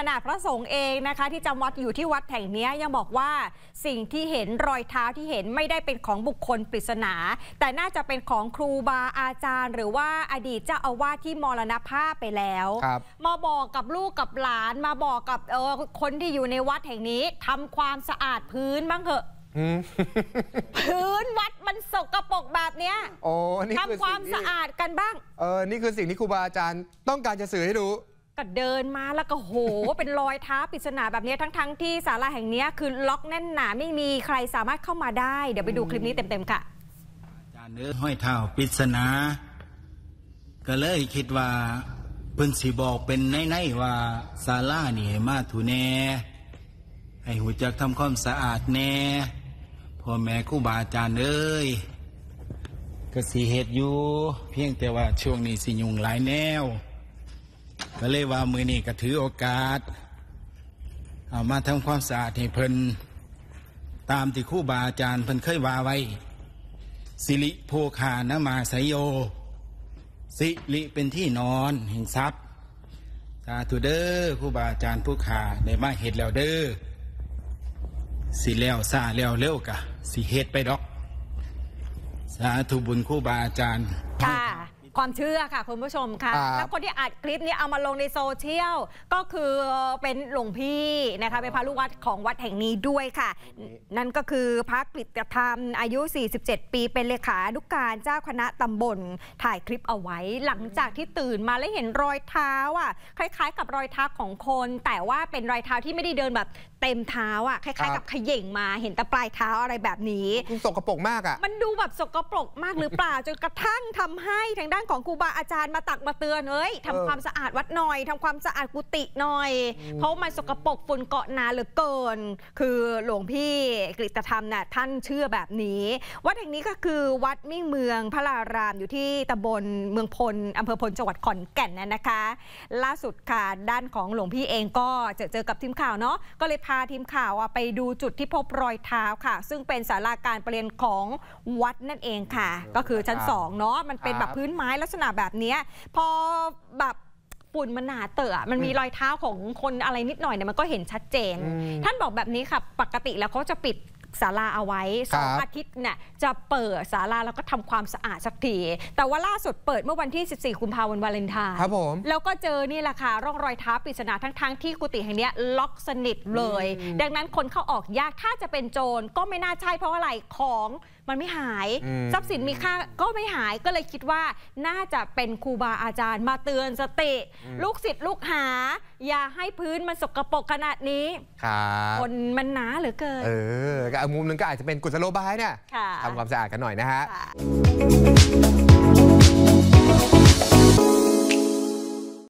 ขนาดพระสงฆ์เองนะคะ ที่จำวัดอยู่ที่วัดแห่งนี้ยังบอกว่าสิ่งที่เห็นรอยเท้าที่เห็นไม่ได้เป็นของบุคคลปริศนา แต่น่าจะเป็นของครูบาอาจารย์ หรือว่าอดีตเจ้าอาวาสที่มรณภาพไปแล้วมาบอกกับลูกกับหลานมาบอกกับ เออคนที่อยู่ในวัดแห่งนี้ทำความสะอาดพื้นบ้างเถอะพื้นวัดมันสกปรกแบบเนี้ยทำความสะอาดกันบ้างเออนี่คือสิ่งที่ครูบาอาจารย์ ต้องการจะสื่อให้รู้ก็เดินมาแล้วก็โหเป็นรอยเท้าปริศนาแบบนี้ทั้ง ๆที่ศาลาแห่งนี้คือล็อกแน่นหนาไม่มีใครสามารถเข้ามาได้ เดี๋ยวไปดูคลิปนี้เต็มๆค่ะอาจารย์เนื้อห้อยเท้าปริศนาก็เลยคิดว่าเพิ่นสีบอกเป็นไในๆว่าศาลาเนี่มาถูแน่ ให้หูจักทำความสะอาดแน่พ่อแม่กูบาอาจารย์เอ้ยก็สีเหตุอยู่เพียงแต่ว่าช่วงนี้สิยุงหลายแนวก็เลยว่ามือนี่ก็ถือโอกาส เอามาทำความสะอาดให้เพิ่นตามที่คู่บาอาจารย์เพิ่นเคยว่าไว้สิริโพคานะมาสโย สิริเป็นที่นอนแห่งทรัพย์สาธุเด้อคููบาอาจารย์ผู้ขาในมาเห็ดแล้วเด้อสิแล้วซาแล้วเร็วกะ สิเห็ดไปดอก สาธุบุญคู่บาอาจารย์ค่ะความเชื่อค่ะคุณผู้ชมค่ะแล้วคนที่อัดคลิปนี้เอามาลงในโซเชียลก็คือเป็นหลวงพี่นะคะเป็นพระลูกวัดของวัดแห่งนี้ด้วยค่ะ นั่นก็คือพระกฤตธรรมอายุ 47 ปีเป็นเลขาดุกการเจ้าคณะตำบลถ่ายคลิปเอาไว้ หลังจากที่ตื่นมาแล้วเห็นรอยเท้าอ่ะคล้ายๆกับรอยเท้าของคน แต่ว่าเป็นรอยเท้าที่ไม่ได้เดินแบบเต็มเท้าอ่ะคล้าย ๆ กับขย่งมาเห็นแต่ปลายเท้าอะไรแบบนี้สกปรกมากอ่ะมันดูแบบสกปรกมากหรือเปล่าจนกระทั่งทำให้ทางด้านานของครูบาอาจารย์มาตักมาเตือนเอ้ยทำความสะอาดวัดหน่อยทำความสะอาดกุฏิหน่อย เพราะมันสกปรกฝุ่นเกาะนาเหลือเกิน คือหลวงพี่กฤตธรรมน่ะท่านเชื่อแบบนี้ วัดแห่งนี้ก็คือวัดมิ่งเมืองพระรารามอยู่ที่ตำบลเมืองพลอำเภอพลจังหวัดขอนแก่นน่ะนะคะ ล่าสุดค่ะด้านของหลวงพี่เองก็เจอเจอกับทีมข่าวเนาะ ก็เลยพาทีมข่าวไปดูจุดที่พบรอยเท้าค่ะ ซึ่งเป็นศาลาการประเรียนของวัดนั่นเองค่ะ ก็คือชั้นสองเนาะ มันเป็นแบบพื้นไม้ลักษณะแบบนี้พอแบบฝุ่นมันหนาเตอะมันมีรอยเท้าของคนอะไรนิดหน่อยเนี่ยมันก็เห็นชัดเจน ท่านบอกแบบนี้ค่ะ ปกติแล้วเขาจะปิดศาลาเอาไว้สองอาทิตย์เนี่ยจะเปิดศาลาแล้วก็ทำความสะอาดสักทีแต่ว่าล่าสุดเปิดเมื่อวันที่ 14กุมภาพันธ์วาเลนไทน์ครับผมแล้วก็เจอนี่แหละค่ะร่องรอยเท้าปริศนาทั้งๆทที่กุฏิแห่งนี้ล็อกสนิทเลย ดังนั้นคนเข้าออกยากถ้าจะเป็นโจรก็ไม่น่าใช่เพราะอะไรของมันไม่หาย ทรัพย์สินมีค่าก็ไม่หายก็เลยคิดว่าน่าจะเป็นครูบาอาจารย์มาเตือนสติลูกศิษย์ลูกหา อย่าให้พื้นมันสกปรกขนาดนี้คนมันหนาเหลือเกิน เออมุมนึงก็อาจจะเป็นกุศโลบายเนี่ยทำความสะอาดกันหน่อยนะฮะ